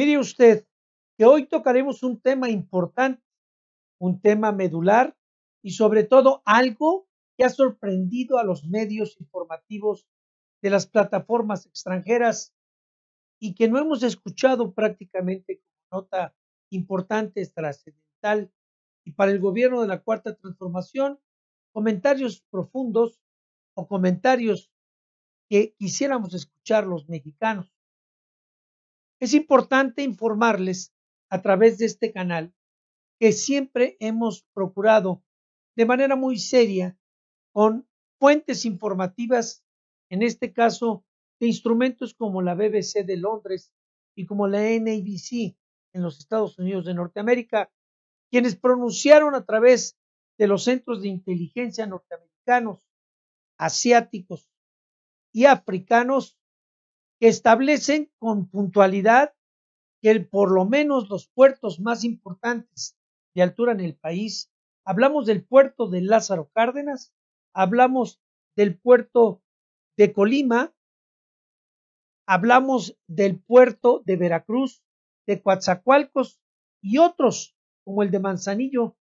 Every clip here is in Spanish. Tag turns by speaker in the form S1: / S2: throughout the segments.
S1: Mire usted que hoy tocaremos un tema importante, un tema medular y sobre todo algo que ha sorprendido a los medios informativos de las plataformas extranjeras y que no hemos escuchado prácticamente como nota importante, trascendental y para el gobierno de la Cuarta Transformación, comentarios profundos o comentarios que quisiéramos escuchar los mexicanos. Es importante informarles a través de este canal que siempre hemos procurado de manera muy seria con fuentes informativas, en este caso de instrumentos como la BBC de Londres y como la NBC en los Estados Unidos de Norteamérica, quienes pronunciaron a través de los centros de inteligencia norteamericanos, asiáticos y africanos que establecen con puntualidad que por lo menos los puertos más importantes de altura en el país, hablamos del puerto de Lázaro Cárdenas, hablamos del puerto de Colima, hablamos del puerto de Veracruz, de Coatzacoalcos y otros como el de Manzanillo,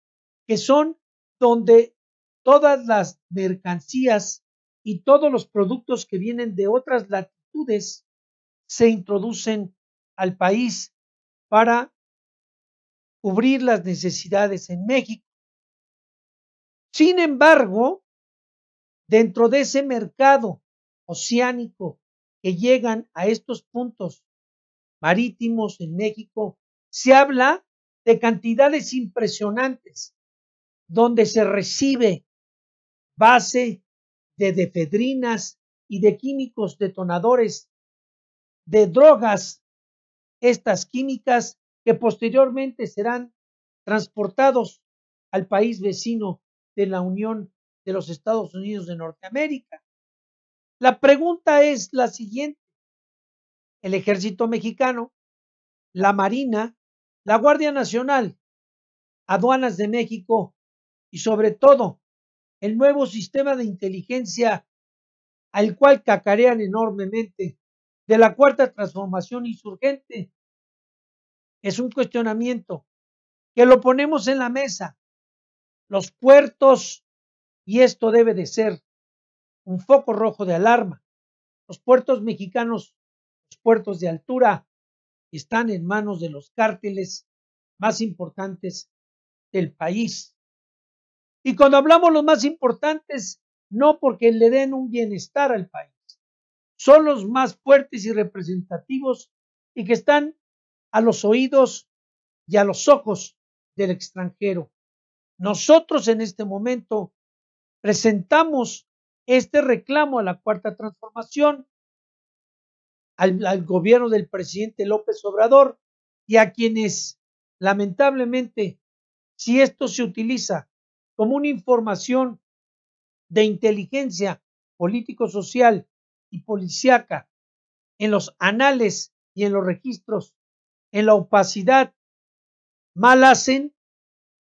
S1: que son donde todas las mercancías y todos los productos que vienen de otras latitudes se introducen al país para cubrir las necesidades en México. Sin embargo, dentro de ese mercado oceánico que llegan a estos puntos marítimos en México, se habla de cantidades impresionantes, donde se recibe base de defedrinas, y de químicos detonadores de drogas, estas químicas que posteriormente serán transportados al país vecino de la Unión de los Estados Unidos de Norteamérica. La pregunta es la siguiente. El ejército mexicano, la Marina, la Guardia Nacional, aduanas de México y sobre todo el nuevo sistema de inteligencia al cual cacarean enormemente, de la cuarta transformación insurgente. Es un cuestionamiento que lo ponemos en la mesa. Los puertos, y esto debe de ser un foco rojo de alarma, los puertos mexicanos, los puertos de altura, están en manos de los cárteles más importantes del país. Y cuando hablamos los más importantes, no porque le den un bienestar al país. Son los más fuertes y representativos y que están a los oídos y a los ojos del extranjero. Nosotros en este momento presentamos este reclamo a la cuarta transformación, al, gobierno del presidente López Obrador y a quienes, lamentablemente, si esto se utiliza como una información de inteligencia político-social y policíaca en los anales y en los registros, en la opacidad, mal hacen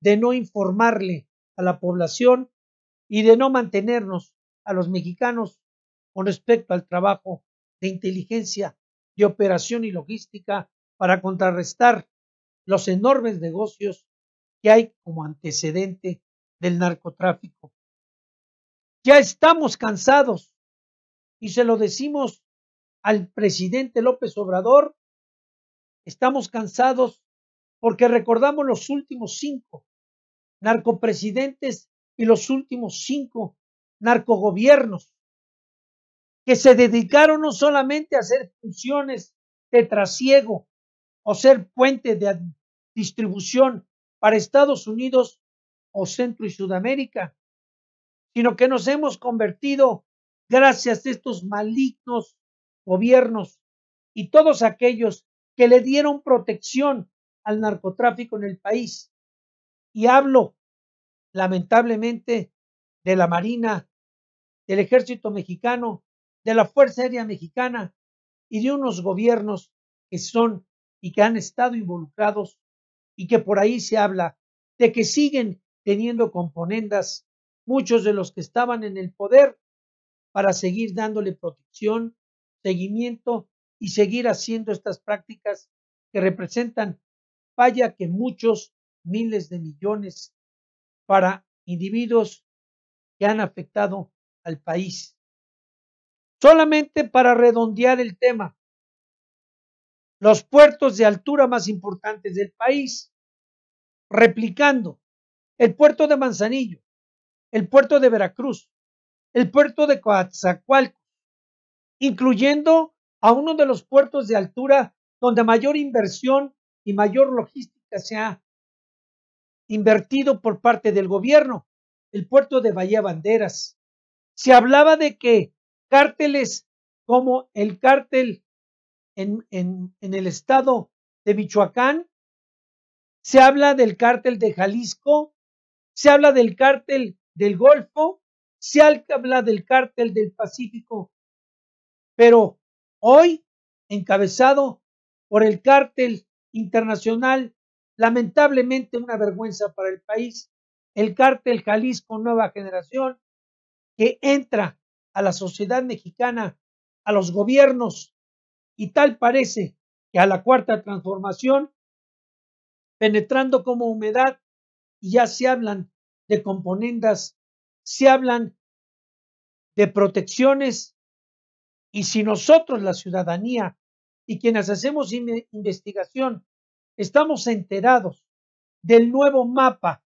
S1: de no informarle a la población y de no mantenernos a los mexicanos con respecto al trabajo de inteligencia, de operación y logística para contrarrestar los enormes negocios que hay como antecedente del narcotráfico. Ya estamos cansados y se lo decimos al presidente López Obrador. Estamos cansados porque recordamos los últimos cinco narcopresidentes y los últimos cinco narcogobiernos que se dedicaron no solamente a hacer funciones de trasiego o ser puente de distribución para Estados Unidos o Centro y Sudamérica, sino que nos hemos convertido gracias a estos malignos gobiernos y todos aquellos que le dieron protección al narcotráfico en el país. Y hablo, lamentablemente, de la Marina, del Ejército Mexicano, de la Fuerza Aérea Mexicana y de unos gobiernos que son y que han estado involucrados y que por ahí se habla de que siguen teniendo componendas muchos de los que estaban en el poder para seguir dándole protección, seguimiento y seguir haciendo estas prácticas que representan falla que muchos miles de millones para individuos que han afectado al país. Solamente para redondear el tema, los puertos de altura más importantes del país, replicando el puerto de Manzanillo, el puerto de Veracruz, el puerto de Coatzacoalcos, incluyendo a uno de los puertos de altura donde mayor inversión y mayor logística se ha invertido por parte del gobierno, el puerto de Bahía Banderas. Se hablaba de que cárteles como el cártel en, en el estado de Michoacán, se habla del cártel de Jalisco, se habla del cártel del Golfo, se habla del cártel del Pacífico, pero hoy encabezado por el cártel internacional, lamentablemente una vergüenza para el país, el cártel Jalisco Nueva Generación, que entra a la sociedad mexicana, a los gobiernos, y tal parece que a la cuarta transformación, penetrando como humedad, y ya se hablan de componendas, se hablan de protecciones y si nosotros, la ciudadanía y quienes hacemos investigación, estamos enterados del nuevo mapa,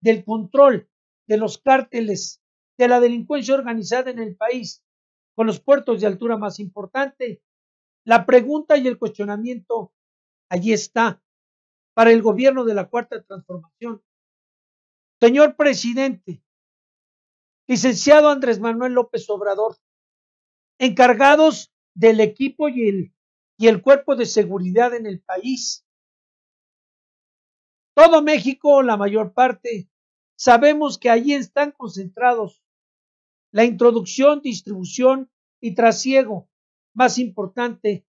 S1: del control de los cárteles, de la delincuencia organizada en el país, con los puertos de altura más importante, la pregunta y el cuestionamiento allí está para el gobierno de la Cuarta Transformación. Señor presidente, licenciado Andrés Manuel López Obrador, encargados del equipo y el, y el cuerpo de seguridad en el país, todo México, la mayor parte, sabemos que allí están concentrados la introducción, distribución y trasiego más importante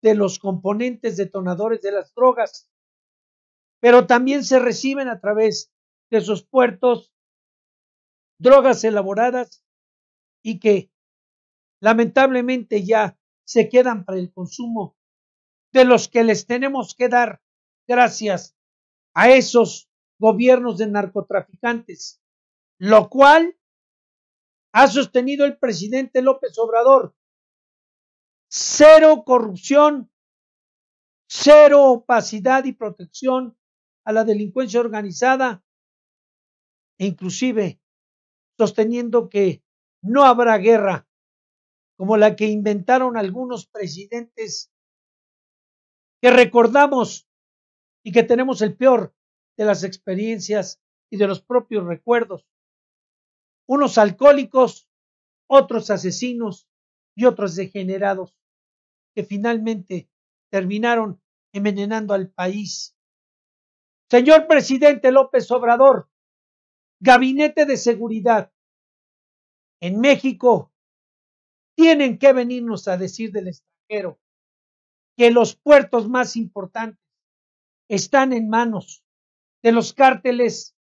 S1: de los componentes detonadores de las drogas, pero también se reciben a través de puertos, drogas elaboradas y que lamentablemente ya se quedan para el consumo de los que les tenemos que dar gracias a esos gobiernos de narcotraficantes, lo cual ha sostenido el presidente López Obrador. Cero corrupción, cero opacidad y protección a la delincuencia organizada inclusive sosteniendo que no habrá guerra como la que inventaron algunos presidentes que recordamos y que tenemos el peor de las experiencias y de los propios recuerdos. Unos alcohólicos, otros asesinos y otros degenerados que finalmente terminaron envenenando al país. Señor presidente López Obrador, Gabinete de Seguridad en México tienen que venirnos a decir del extranjero que los puertos más importantes están en manos de los cárteles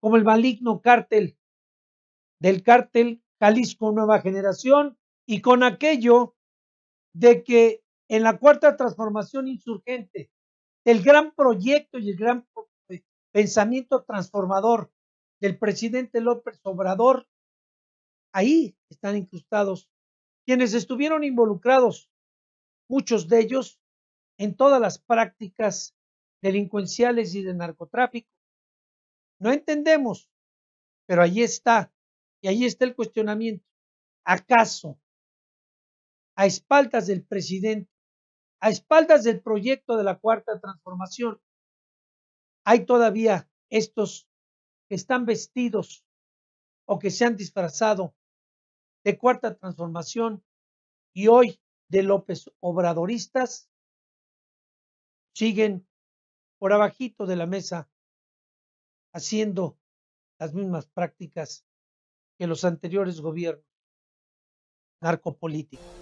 S1: como el maligno cártel del cártel Jalisco Nueva Generación y con aquello de que en la cuarta transformación insurgente, el gran proyecto y el gran pensamiento transformador del presidente López Obrador. Ahí están incrustados quienes estuvieron involucrados, muchos de ellos, en todas las prácticas delincuenciales y de narcotráfico. No entendemos, pero ahí está, y ahí está el cuestionamiento. ¿Acaso a espaldas del presidente, a espaldas del proyecto de la cuarta transformación, hay todavía estos están vestidos o que se han disfrazado de cuarta transformación y hoy de López Obradoristas siguen por abajito de la mesa haciendo las mismas prácticas que los anteriores gobiernos narcopolíticos.